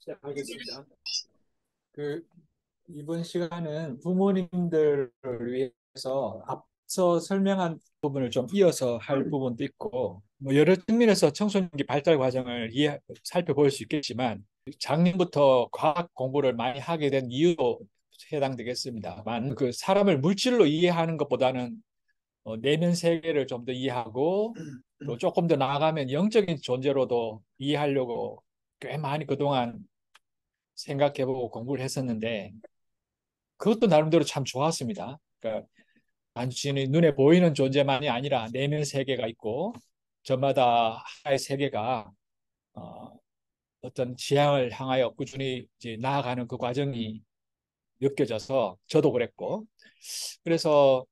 시작하겠습니다. 그 이번 시간은 부모님들을 위해서 앞서 설명한 부분을 좀 이어서 할 음. 부분도 있고 뭐 여러 측면에서 청소년기 발달 과정을 이해 살펴볼 수 있겠지만 작년부터 과학 공부를 많이 하게 된 이유도 해당되겠습니다만 그 사람을 물질로 이해하는 것보다는 어, 내면 세계를 좀 더 이해하고 음, 음. 또 조금 더 나아가면 영적인 존재로도 이해하려고 꽤 많이 그동안 생각해보고 공부를 했었는데 그것도 나름대로 참 좋았습니다. 그러니까 단순히 눈에 보이는 존재만이 아니라 내면 세계가 있고 저마다 하의 세계가 어, 어떤 지향을 향하여 꾸준히 이제 나아가는 그 과정이 느껴져서 저도 그랬고 그래서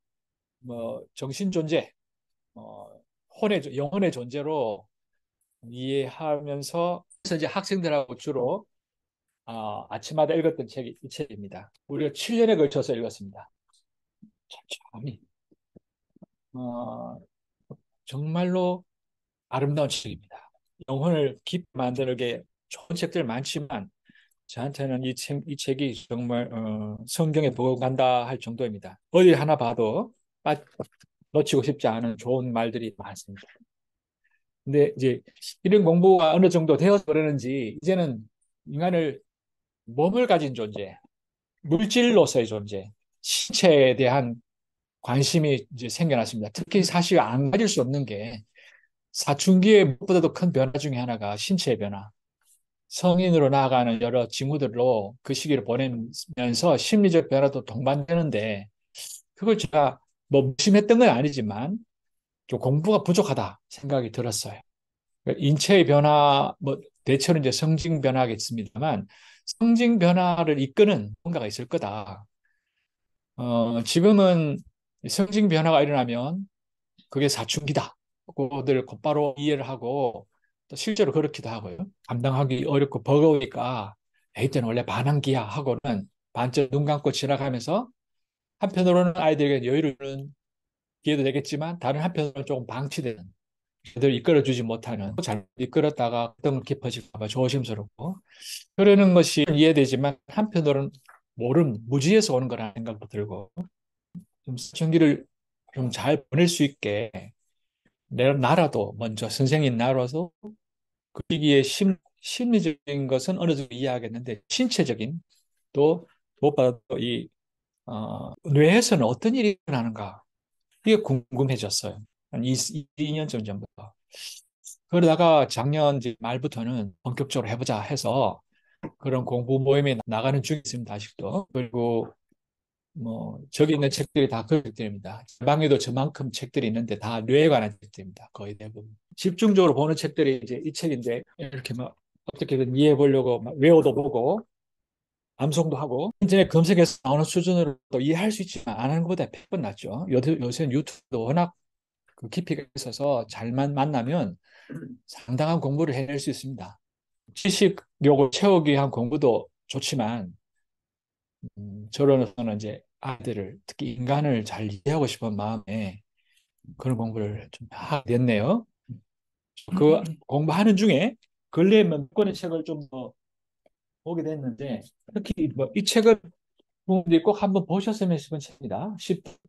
뭐 정신 존재, 어, 혼의 영혼의 존재로 이해하면서 그래서 이제 학생들하고 주로 어, 아침마다 읽었던 책이 이 책입니다. 우리가 7년에 걸쳐서 읽었습니다. 천천히. 어, 정말로 아름다운 책입니다. 영혼을 깊게 만드는게 좋은 책들 많지만 저한테는 이, 책, 이 책이 정말 어, 성경에 보고간다 할 정도입니다. 어디 하나 봐도 놓치고 싶지 않은 좋은 말들이 많습니다. 근데 이제 이런 공부가 어느 정도 되어버리는지 이제는 인간을 몸을 가진 존재, 물질로서의 존재, 신체에 대한 관심이 이제 생겨났습니다. 특히 사실 안 가질 수 없는 게 사춘기에 무엇보다도 큰 변화 중에 하나가 신체의 변화. 성인으로 나아가는 여러 징후들로 그 시기를 보내면서 심리적 변화도 동반되는데 그걸 제가 뭐 무심했던 건 아니지만 좀 공부가 부족하다 생각이 들었어요. 그러니까 인체의 변화, 뭐 대체로 이제 성징 변화겠습니다만 성징 변화를 이끄는 뭔가가 있을 거다. 어, 지금은 성징 변화가 일어나면 그게 사춘기다. 그들 거 곧바로 이해를 하고 또 실제로 그렇기도 하고요. 감당하기 어렵고 버거우니까 에이 때는 원래 반항기야 하고는 반쯤 눈 감고 지나가면서 한편으로는 아이들에게 여유를 주는 기회도 되겠지만 다른 한편으로는 조금 방치되는 제대로 이끌어주지 못하는 잘 이끌었다가 어떤 깊어질까봐 조심스럽고 그러는 것이 이해되지만 한편으로는 모름 무지에서 오는 거라는 생각도 들고 좀 사춘기를 좀 잘 보낼 수 있게 내 나라도 먼저 선생님 나로서 그 시기에 심, 심리적인 것은 어느 정도 이해하겠는데 신체적인 또 무엇보다도 이 어, 뇌에서는 어떤 일이 일어나는가 그게 궁금해졌어요. 한 2, 2년 전부터. 전 그러다가 작년 말부터는 본격적으로 해보자 해서 그런 공부 모임에 나가는 중이 있습니다. 아직도. 그리고 뭐 저기 있는 책들이 다그 책들입니다. 방에도 저만큼 책들이 있는데 다 뇌에 관한 책들입니다. 거의 대부분. 집중적으로 보는 책들이 이제 이 책인데 이렇게 막 어떻게든 이해해 보려고 막 외워도 보고 암송도 하고 이제 검색에서 나오는 수준으로 이해할 수 있지만 안 하는 것보다 100번 낫죠. 요새, 는 유튜브도 워낙 그 깊이가 있어서 잘만 만나면 상당한 공부를 해낼 수 있습니다. 지식 요거 채우기 위한 공부도 좋지만 음, 저로서는 이제 아이들을 특히 인간을 잘 이해하고 싶은 마음에 그런 공부를 좀 하게 됐네요. 그 음. 공부하는 중에 근래에 몇 권의 책을 좀더 보게 됐는데 특히 뭐이 책을 부들이꼭 한번 보셨으면 싶은 책이다.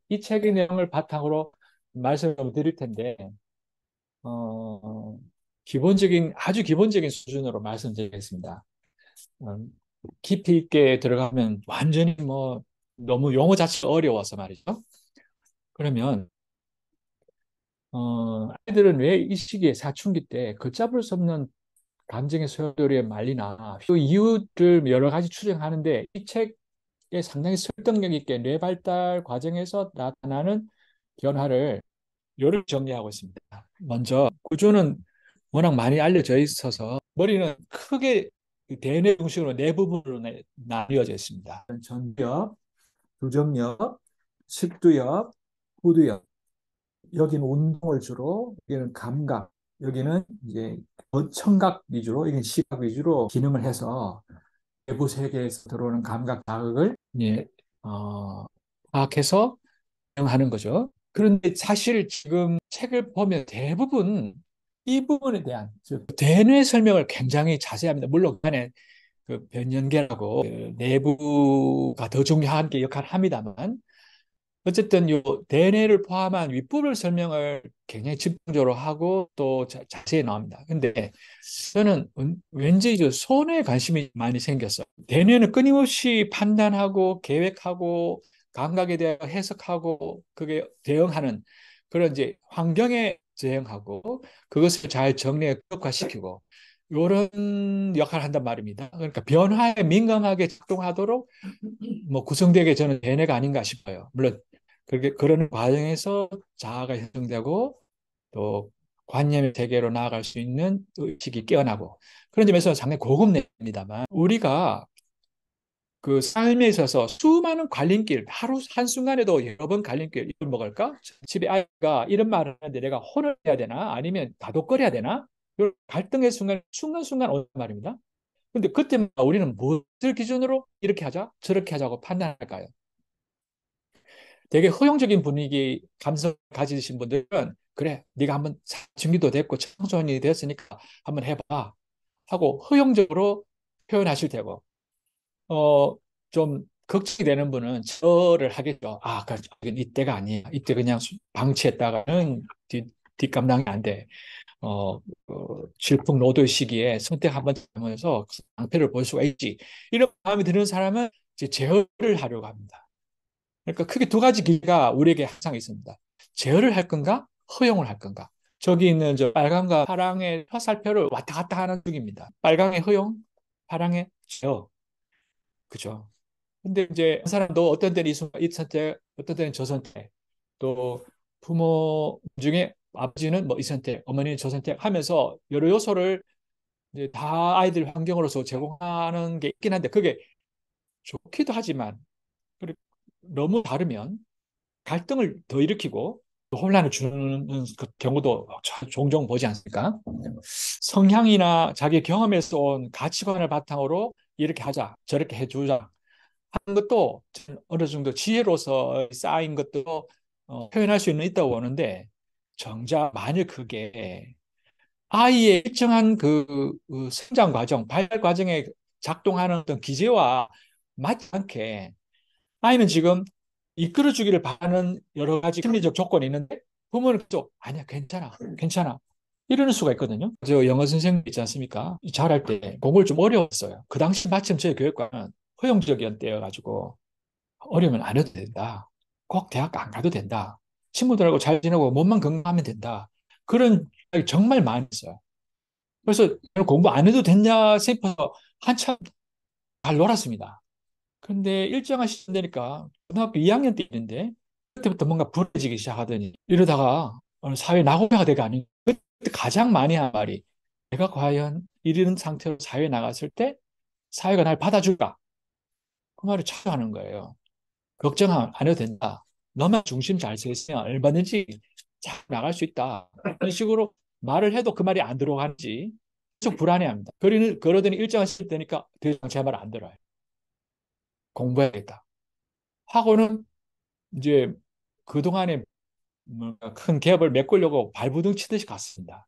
이 책의 내용을 바탕으로 말씀을 드릴 텐데 어, 기본적인 아주 기본적인 수준으로 말씀드리겠습니다. 어, 깊이 있게 들어가면 완전히 뭐 너무 용어 자체가 어려워서 말이죠. 그러면 어, 아이들은 왜 이 시기에 사춘기 때 걷잡을 수 없는 감정의 소요리에 말리나 또 그 이유를 여러 가지 추정하는데 이 책에 상당히 설득력 있게 뇌 발달 과정에서 나타나는 변화를 요를 정리하고 있습니다. 먼저 구조는 워낙 많이 알려져 있어서 머리는 크게 대뇌 중심으로 네 부분으로 나뉘어져 있습니다. 전두엽, 두정엽, 식두엽, 후두엽. 여기는 운동을 주로, 여기는 감각, 여기는 이제 청각 위주로 이건 시각 위주로 기능을 해서 외부 세계에서 들어오는 감각 자극을 예, 어, 파악해서 하는 거죠. 그런데 사실 지금 책을 보면 대부분 이 부분에 대한 즉 대뇌 설명을 굉장히 자세합니다. 물론 그 간에 그 변연계라고 그 내부가 더 중요한 게 역할을 합니다만 어쨌든 요대뇌를 포함한 윗부를 설명을 굉장히 집중적으로 하고 또 자, 세히 나옵니다. 근데 저는 왠지 저 손에 관심이 많이 생겼어대뇌는 끊임없이 판단하고 계획하고 감각에 대해 해석하고 그게 대응하는 그런 이제 환경에 대응하고 그것을 잘 정리해 극화시키고 이런 역할을 한단 말입니다. 그러니까 변화에 민감하게 작동하도록 뭐구성되게 저는 대뇌가 아닌가 싶어요. 물론 그렇게 그런 과정에서 자아가 형성되고 또 관념의 세계로 나아갈 수 있는 의식이 깨어나고 그런 점에서 장당고급입니다만 우리가 그 삶에 있어서 수많은 갈림길 하루 한순간에도 여러 번 갈림길 이걸 먹을까? 집에 아이가 이런 말을 하는데 내가 혼을 해야 되나? 아니면 다독거려야 되나? 그 갈등의 순간, 순간순간 오는 말입니다. 근데 그때 우리는 무엇을 기준으로 이렇게 하자, 저렇게 하자고 판단할까요? 되게 허용적인 분위기, 감성 가지신 분들은 그래, 네가 한번 준비도 됐고 청소년이 됐으니까 한번 해봐 하고 허용적으로 표현하실 테고 어, 좀 걱정이 되는 분은 저를 하겠죠. 아, 그 이때가 아니야. 이때 그냥 방치했다가는 뒷, 뒷감당이 안 돼. 어, 어 질풍 노도의 시기에 선택 한번 하면서 낭패를 그 볼 수가 있지. 이런 마음이 드는 사람은 이제 제어를 하려고 합니다. 그러니까 크게 두 가지 길이가 우리에게 항상 있습니다. 제어를 할 건가? 허용을 할 건가? 저기 있는 저 빨강과 파랑의 화살표를 왔다 갔다 하는 중입니다. 빨강의 허용, 파랑의 제어. 그죠? 근데 이제 그 사람도 어떤 때는 이, 순이 선택, 어떤 때는 저 선택, 또 부모 중에 아버지는 뭐 이 선택, 어머니는 저 선택 하면서 여러 요소를 이제 다 아이들 환경으로서 제공하는 게 있긴 한데 그게 좋기도 하지만 그리고 너무 다르면 갈등을 더 일으키고 혼란을 주는 그 경우도 종종 보지 않습니까? 성향이나 자기 경험에서 온 가치관을 바탕으로 이렇게 하자, 저렇게 해주자 하는 것도 어느 정도 지혜로서 쌓인 것도 어, 표현할 수 있는 있다고 보는데 정작 만일 그게 아이의 일정한 그, 그 성장 과정, 발달 과정에 작동하는 어떤 기제와 맞지 않게 아이는 지금 이끌어주기를 바라는 여러 가지 심리적 조건이 있는데 부모는 또 아니야 괜찮아 괜찮아 이러는 수가 있거든요. 저 영어 선생님 있지 않습니까? 잘할 때 공부를 좀 어려웠어요. 그 당시 마침 저희 교육과는 허용적이었대여 가지고 어려면 안 해도 된다. 꼭 대학 안 가도 된다. 친구들하고 잘 지내고 몸만 건강하면 된다. 그런 정말 많이 있어요. 그래서 공부 안 해도 됐냐 싶어서 한참 잘 놀았습니다. 그데 일정한 시간 되니까 고등학교 2학년 때 있는데 그때부터 뭔가 불어지기 시작하더니 이러다가 어느 사회 낙오자가 되가 아닌 그때 가장 많이 한 말이 내가 과연 이런 상태로 사회에 나갔을 때 사회가 날 받아줄까? 그 말을 자 하는 거예요. 걱정 안 해도 된다. 너만 중심 잘 세우면 얼마든지 잘 나갈 수 있다. 이런 식으로 말을 해도 그 말이 안 들어가는지 계속 불안해합니다. 그러니, 그러더니 일정한 시기 되니까 더 이상 제 말 안 들어요. 공부해야겠다. 하고는 이제 그동안에 뭔가 큰 갭을 메꾸려고 발부둥 치듯이 갔습니다.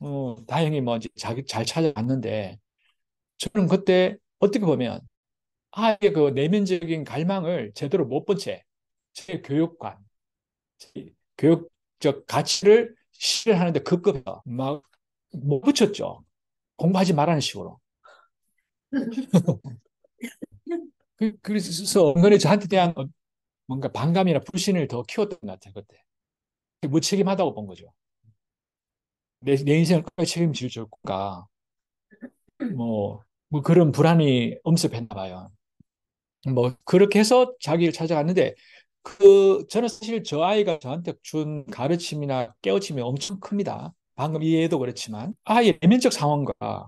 어, 다행히 뭐 이제 자기 잘 찾아갔는데 저는 그때 어떻게 보면 아예 그 내면적인 갈망을 제대로 못본채 제 교육관, 제 교육적 가치를 실현하는데 급급해요. 막못 붙였죠. 공부하지 말라는 식으로. 그, 그래서 은근히 저한테 대한 뭔가 반감이나 불신을 더 키웠던 것 같아요, 그때. 무책임하다고 본 거죠. 내, 내 인생을 끝까지 책임질 줄 건가. 뭐, 뭐 그런 불안이 엄습했나 봐요. 뭐, 그렇게 해서 자기를 찾아갔는데, 그 저는 사실 저 아이가 저한테 준 가르침이나 깨우침이 엄청 큽니다. 방금 이해도 그렇지만 아예의 내면적 상황과는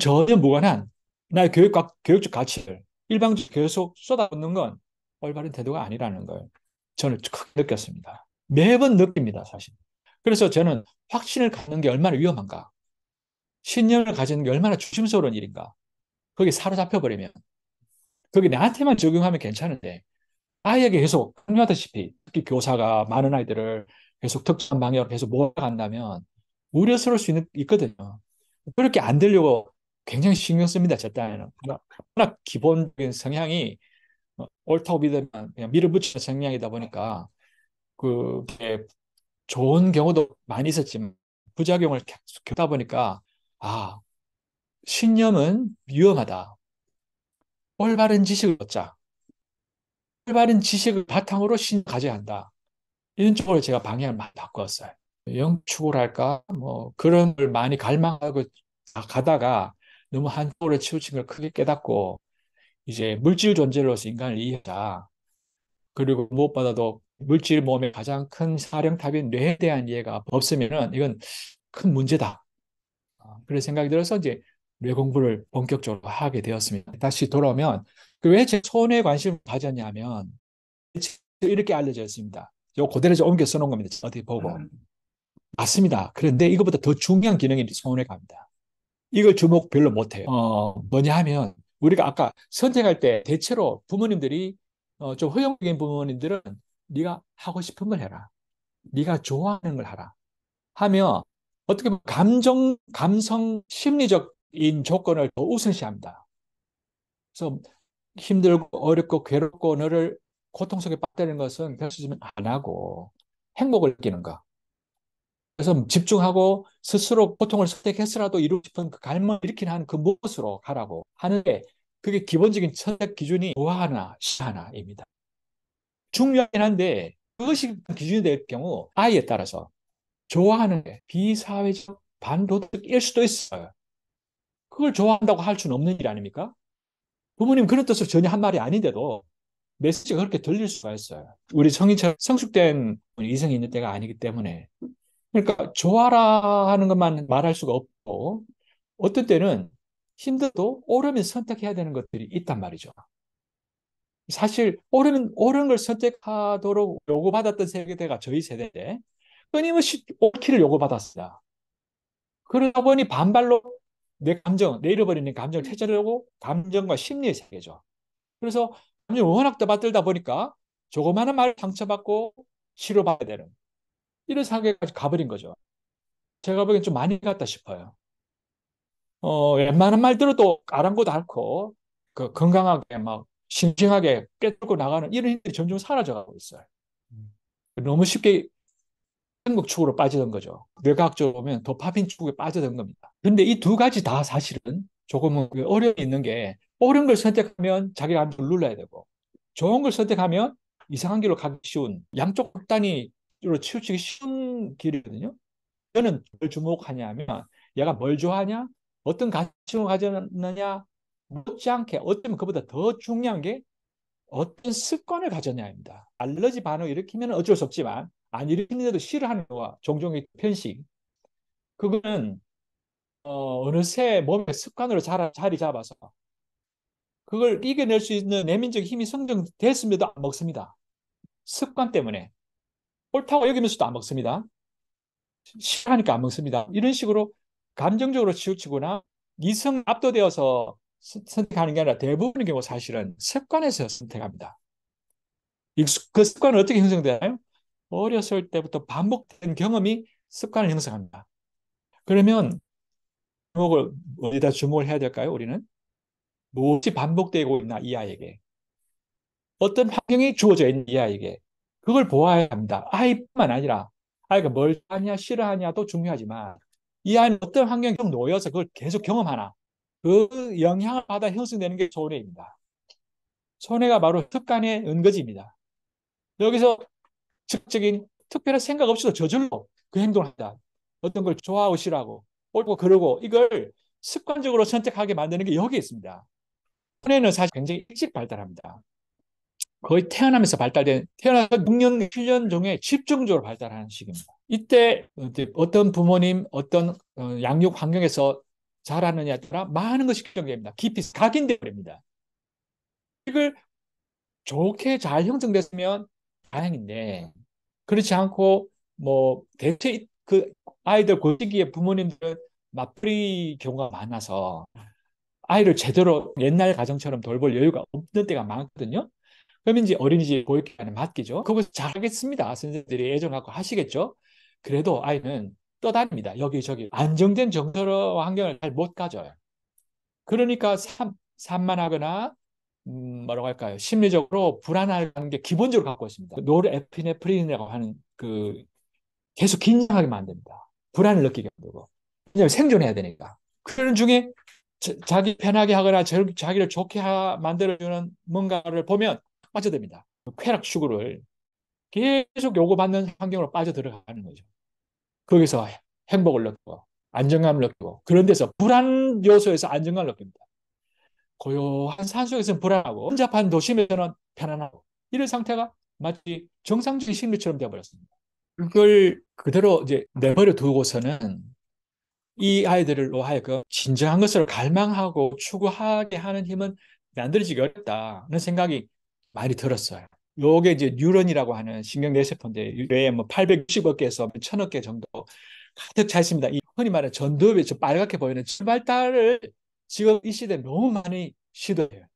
전혀 무관한 나의 교육과 교육적 가치를 일방적으로 계속 쏟아붓는 건 올바른 태도가 아니라는 걸 저는 크 느꼈습니다. 매번 느낍니다, 사실. 그래서 저는 확신을 갖는 게 얼마나 위험한가, 신념을 가지는 게 얼마나 조심스러운 일인가. 거기 사로잡혀 버리면, 거기 나한테만 적용하면 괜찮은데 아이에게 계속 강요하다시피 특히 교사가 많은 아이들을 계속 특수한 방향으로 계속 모아간다면 우려스러울 수 있는, 있거든요. 그렇게 안 되려고 굉장히 신경 씁니다. 절제에은 워낙 기본적인 성향이 어, 옳다고 믿으면 그냥 밀어붙이는 성향이다 보니까 그 예, 좋은 경우도 많이 있었지만 부작용을 계속 겪다 보니까 아 신념은 위험하다. 올바른 지식을 얻자. 올바른 지식을 바탕으로 신을 가져야 한다. 이런 쪽으로 제가 방향을 많이 바꿨어요. 영축을할까 뭐, 그런 걸 많이 갈망하고 가다가 너무 한쪽으로 치우친 걸 크게 깨닫고, 이제 물질 존재로서 인간을 이해하자. 그리고 무엇보다도 물질 몸의 가장 큰 사령탑인 뇌에 대한 이해가 없으면 이건 큰 문제다. 아, 그런 생각이 들어서 이제 공부를 본격적으로 하게 되었습니다. 다시 돌아오면 그 왜 제 손에 관심을 가졌냐면 이렇게 알려져 있습니다. 요 그대로 옮겨 써놓은 겁니다. 어디 보고. 음. 맞습니다. 그런데 이것보다 더 중요한 기능이 손에 갑니다. 이걸 주목 별로 못해요. 어, 뭐냐 하면 우리가 아까 선택할 때 대체로 부모님들이 어, 좀 허용적인 부모님들은 네가 하고 싶은 걸 해라. 네가 좋아하는 걸 하라. 하며 어떻게 보면 감정, 감성, 심리적 인 조건을 더 우선시합니다. 그래서 힘들고 어렵고 괴롭고 너를 고통 속에 빠뜨리는 것은 결수지면 안 하고 행복을 느끼는 것. 그래서 집중하고 스스로 고통을 선택했으라도 이루고 싶은 그 갈망을 일으키는 하는 그 무엇으로 가라고 하는데 그게 기본적인 선택 기준이 우하나 시하나입니다. 중요하긴 한데 그것이 기준이 될 경우 아이에 따라서 좋아하는 게 비사회적 반도덕일 수도 있어요. 그걸 좋아한다고 할 수는 없는 일 아닙니까? 부모님 그런 뜻으로 전혀 한 말이 아닌데도 메시지가 그렇게 들릴 수가 있어요. 우리 성인처럼 성숙된 이성이 있는 때가 아니기 때문에. 그러니까 좋아라 하는 것만 말할 수가 없고 어떤 때는 힘들어도 옳으면 선택해야 되는 것들이 있단 말이죠. 사실 옳으면 옳은 걸 선택하도록 요구받았던 세대가 저희 세대인데 끊임없이 옳기를 요구받았어요. 그러다 보니 반발로 내 감정, 내 잃어버리는 감정을 퇴으려고 감정과 심리의 세계죠. 그래서 감정 워낙 떠받들다 보니까 조그마한 말을 상처받고 치료받아 되는 이런 상황까 가버린 거죠. 제가 보기엔 좀 많이 갔다 싶어요. 어, 웬만한 말대로 또 아랑곳 않고 그 건강하게 막 신중하게 깨뚫고 나가는 이런 힘들이 점점 사라져가고 있어요. 음. 너무 쉽게 한국 축으로 빠지던 거죠. 뇌과학적으로 보면 더 팝인 축에 빠져든 겁니다. 근데 이 두 가지 다 사실은 조금은 그 어려움이 있는 게 옳은 걸 선택하면 자기가 안 눌러야 되고 좋은 걸 선택하면 이상한 길로 가기 쉬운 양쪽 극단이로 치우치기 쉬운 길이거든요. 저는 뭘 주목하냐면 하 얘가 뭘 좋아하냐 어떤 가치를 가졌느냐 못지않게 어쩌면 그보다 더 중요한 게 어떤 습관을 가졌냐입니다. 알러지 반응을 일으키면 어쩔 수 없지만 안 일으키는데도 싫어 하는 거와 종종의 편식 그거는 어, 느새 몸의 습관으로 자라, 자리 잡아서 그걸 이겨낼 수 있는 내면적 힘이 성장됐음에도 안 먹습니다. 습관 때문에 옳다고 여기면서도 안 먹습니다. 싫어하니까 안 먹습니다. 이런 식으로 감정적으로 치우치거나 이성 압도되어서 선택하는 게 아니라 대부분의 경우 사실은 습관에서 선택합니다. 그 습관은 어떻게 형성되나요? 어렸을 때부터 반복된 경험이 습관을 형성합니다. 그러면 주목을 어디다 주목을 해야 될까요? 우리는 무엇이 반복되고 있나 이 아이에게 어떤 환경이 주어져 있는 이 아이에게 그걸 보아야 합니다. 아이뿐만 아니라 아이가 뭘 하냐 싫어하냐도 중요하지만 이 아이는 어떤 환경에 놓여서 그걸 계속 경험하나 그 영향을 받아 형성되는 게 손해입니다. 손해가 바로 습관의 은거지입니다. 여기서 즉적인 특별한 생각 없이도 저절로 그 행동을 한다. 어떤 걸 좋아하시라고 옳고 그러고 이걸 습관적으로 선택하게 만드는 게 여기에 있습니다. 손해는 사실 굉장히 일찍 발달합니다. 거의 태어나면서 발달된 태어나서 6년, 7년 종에 집중적으로 발달하는 시기입니다. 이때 어떤 부모님, 어떤 어, 양육 환경에서 자라느냐에 따라 많은 것이 결정됩니다. 깊이 각인되어 버립니다. 이걸 좋게 잘 형성됐으면 다행인데 네. 그렇지 않고 뭐 대체 그 아이들 고 시기에 부모님들은 맞풀이 경우가 많아서 아이를 제대로 옛날 가정처럼 돌볼 여유가 없는 때가 많거든요. 그러면 이제 어린이집 고육기관에 맡기죠. 그거 잘하겠습니다. 선생님들이 애정 갖고 하시겠죠. 그래도 아이는 떠다닙니다. 여기저기 안정된 정서로 환경을 잘 못 가져요. 그러니까 산, 산만하거나 음, 뭐라고 할까요? 심리적으로 불안한 게 기본적으로 갖고 있습니다. 노르에피네프린이라고 하는 그 계속 긴장하게 만듭니다. 불안을 느끼게 만들고. 왜냐하면 생존해야 되니까. 그런 중에 자, 기 편하게 하거나 저, 자기를 좋게 하, 만들어주는 뭔가를 보면 빠져듭니다. 쾌락 추구를 계속 요구받는 환경으로 빠져들어가는 거죠. 거기서 행복을 느끼고 안정감을 느끼고 그런 데서 불안 요소에서 안정감을 느낍니다. 고요한 산속에서는 불안하고 혼잡한 도심에서는 편안하고 이런 상태가 마치 정상적인 심리처럼 되어버렸습니다. 그걸 그대로 이제 내버려 두고서는 이 아이들로 하여금 진정한 것을 갈망하고 추구하게 하는 힘은 만들어지기 어렵다는 생각이 많이 들었어요. 요게 이제 뉴런이라고 하는 신경내세포인데 뇌에 뭐 860억 개에서 1000억 개 정도 가득 차 있습니다. 이 흔히 말하 전두엽이 빨갛게 보이는 출발달을 지금 이 시대에 너무 많이 시도해요.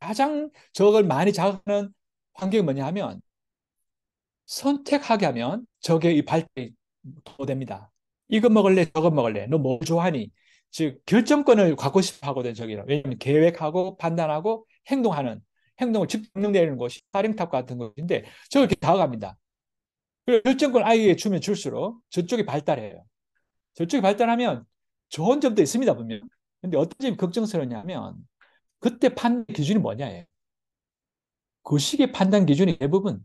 가장 적을 많이 자극하는 환경이 뭐냐면 선택하게 하면 적의 이 발전이 도됩니다. 이거 먹을래 저거 먹을래 너 뭐 좋아하니 즉 결정권을 갖고 싶어 하거든 저기는 왜냐하면 계획하고 판단하고 행동하는 행동을 집중 내리는 곳이 사령탑 같은 곳인데 저렇게 다가갑니다. 결정권 아이에게 주면 줄수록 저쪽이 발달해요. 저쪽이 발달하면 좋은 점도 있습니다, 분명. 근데 어떤 점이 걱정스러우냐면 그때 판단 기준이 뭐냐예그 시기의 판단 기준이 대부분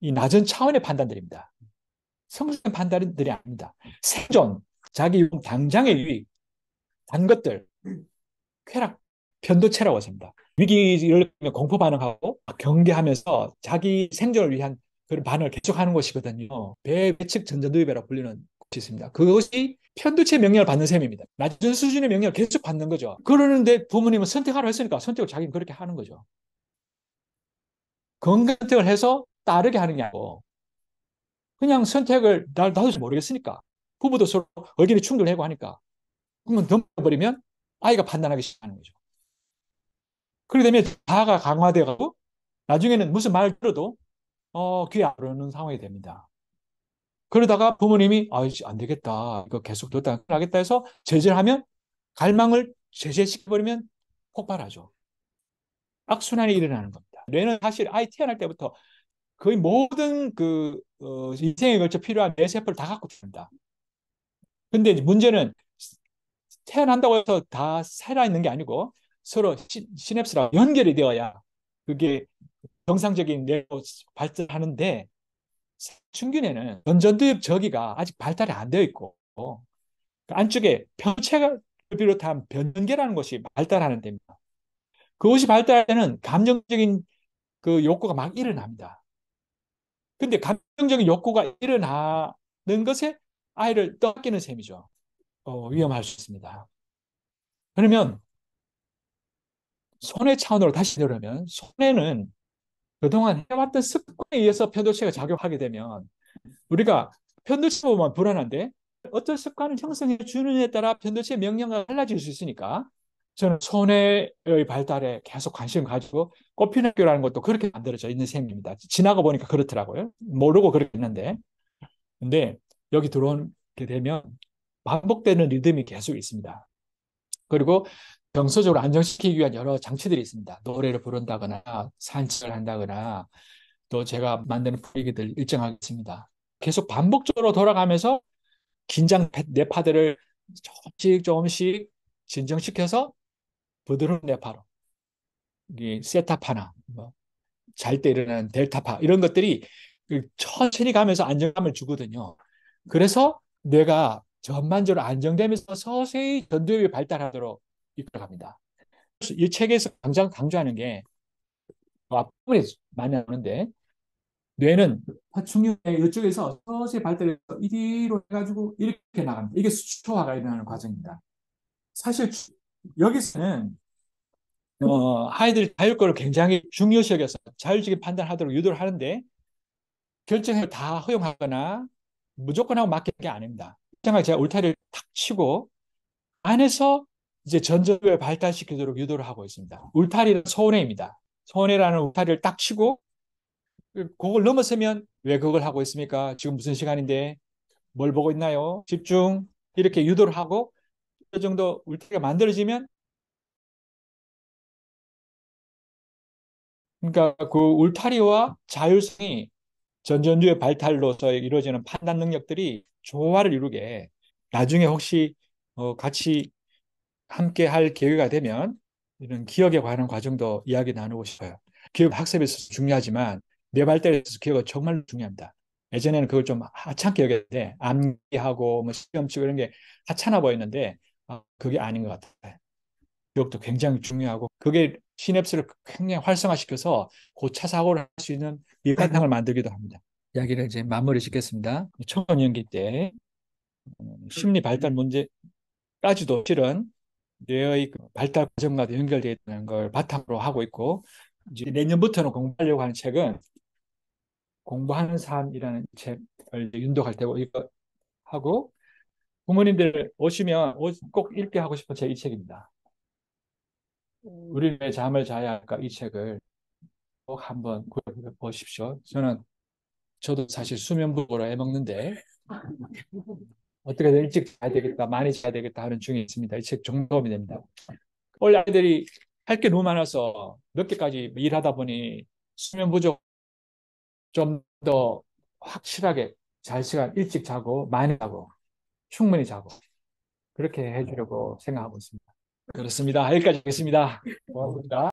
이 낮은 차원의 판단들입니다. 성숙한 판단들이 아닙니다. 생존, 자기 당장의 유익, 단 것들, 쾌락, 변도체라고 하십니다. 위기를 공포 반응하고 경계하면서 자기 생존을 위한 그런 반응을 계속하는 것이거든요. 배측 전자도입이라고 불리는 곳이 있습니다. 그것이 편두체 명령을 받는 셈입니다. 낮은 수준의 명령을 계속 받는 거죠. 그러는데 부모님은 선택하라 했으니까 선택을 자기는 그렇게 하는 거죠. 건강 택을 해서 따르게 하느냐고. 그냥 선택을 나, 나도 모르겠으니까. 부부도 서로 의견이 충돌하고 하니까. 그러면 덤버리면 아이가 판단하기 시작하는 거죠. 그렇게 되면 자아가 강화되어 가고 나중에는 무슨 말을 들어도 어, 귀에 안 오는 상황이 됩니다. 그러다가 부모님이 아이씨 안 되겠다. 이거 계속 뒀다 하겠다 해서 제재하면 갈망을 제재시켜버리면 폭발하죠. 악순환이 일어나는 겁니다. 뇌는 사실 아이 태어날 때부터 거의 모든 그 어, 인생에 걸쳐 필요한 뇌세포를 다 갖고 있습니다. 근데 이제 문제는 태어난다고 해서 다 살아있는 게 아니고 서로 시, 시냅스랑 연결이 되어야 그게 정상적인 뇌로 발전하는데 사춘기에는 전전두엽 저기가 아직 발달이 안 되어 있고 그 안쪽에 변체가 비롯한 변전계라는 것이 발달하는 데입니다. 그것이 발달할 때는 감정적인 그 욕구가 막 일어납니다. 근데 감정적인 욕구가 일어나는 것에 아이를 떠끼는 셈이죠. 어, 위험할 수 있습니다. 그러면 손해 차원으로 다시 들으면 손해는 그동안 해왔던 습관에 의해서 편도체가 작용하게 되면 우리가 편도체 보면 불안한데 어떤 습관을 형성해 주느냐에 따라 편도체 명령이 달라질 수 있으니까 저는 손해의 발달에 계속 관심 을 가지고 꽃피는 학교라는 것도 그렇게 만들어져 있는 셈입니다. 지나가 보니까 그렇더라고요. 모르고 그랬는데 근데 여기 들어오게 되면 반복되는 리듬이 계속 있습니다. 그리고 정서적으로 안정시키기 위한 여러 장치들이 있습니다. 노래를 부른다거나 산책을 한다거나 또 제가 만드는 분위기들일정하겠습니다 계속 반복적으로 돌아가면서 긴장 내파들을 조금씩 조금씩 진정시켜서 부드러운 내파로 세타파나 뭐잘 때 일어나는 델타파 이런 것들이 그 천천히 가면서 안정감을 주거든요. 그래서 내가 전반적으로 안정되면서 서서히 전두엽이 발달하도록 이끌어갑니다. 이 책에서 가장 강조하는 게 어, 앞부분에 많이 나오는데 뇌는 파충류 이쪽에서 서서히 발달해서 이리로 해가지고 이렇게 나갑니다. 이게 수초화가 일어나는 과정입니다. 사실 여기서는 어, 아이들이 자율권을 굉장히 중요시 여겨서 자율적인 판단하도록 유도를 하는데 결정을 다 허용하거나 무조건 하고 맡기는 게 아닙니다. 결정을 제가 울타리를 탁 치고 안에서 이제 전적을 발달시키도록 유도를 하고 있습니다. 울타리는 서해입니다 서운해라는 울타리를 딱 치고 그걸 넘어서면 왜 그걸 하고 있습니까? 지금 무슨 시간인데 뭘 보고 있나요? 집중 이렇게 유도를 하고 그 정도 울타리가 만들어지면 그러니까 그 울타리와 자율성이 전전주의 발달로서 이루어지는 판단 능력들이 조화를 이루게 나중에 혹시 어 같이 함께 할 계기가 되면 이런 기억에 관한 과정도 이야기 나누고 싶어요. 기억 학습에 있어서 중요하지만 뇌 발달에 있어서 기억은 정말 중요합니다. 예전에는 그걸 좀 하찮게 여겼는데 암기하고 뭐 시험치고 이런 게 하찮아 보였는데 아, 그게 아닌 것 같아요. 기억도 굉장히 중요하고 그게 시냅스를 굉장히 활성화시켜서 고차 사고를 할 수 있는 밑바탕을 만들기도 합니다. 이야기를 이제 마무리 짓겠습니다. 청년기때 어, 심리 발달 문제까지도 실은 뇌의 그 발달 과정과도 연결되어 있다는 걸 바탕으로 하고 있고 이제 내년부터는 공부하려고 하는 책은 공부하는 삶이라는 책을 윤독할 테고 이거 하고 부모님들 오시면 꼭 읽게 하고 싶은 책이 책입니다. 우리의 잠을 자야 할까 이 책을 꼭 한번 보십시오. 저는 저도 사실 수면 부고라 해먹는데 어떻게든 일찍 자야 되겠다, 많이 자야 되겠다 하는 중에 있습니다. 이책 점검이 됩니다. 원래 아이들이 할 게 너무 많아서 몇 개까지 일하다 보니 수면 부족 좀 더 확실하게 잘 시간 일찍 자고 많이 자고 충분히 자고 그렇게 해주려고 생각하고 있습니다. 그렇습니다. 여기까지 하겠습니다. 고맙습니다.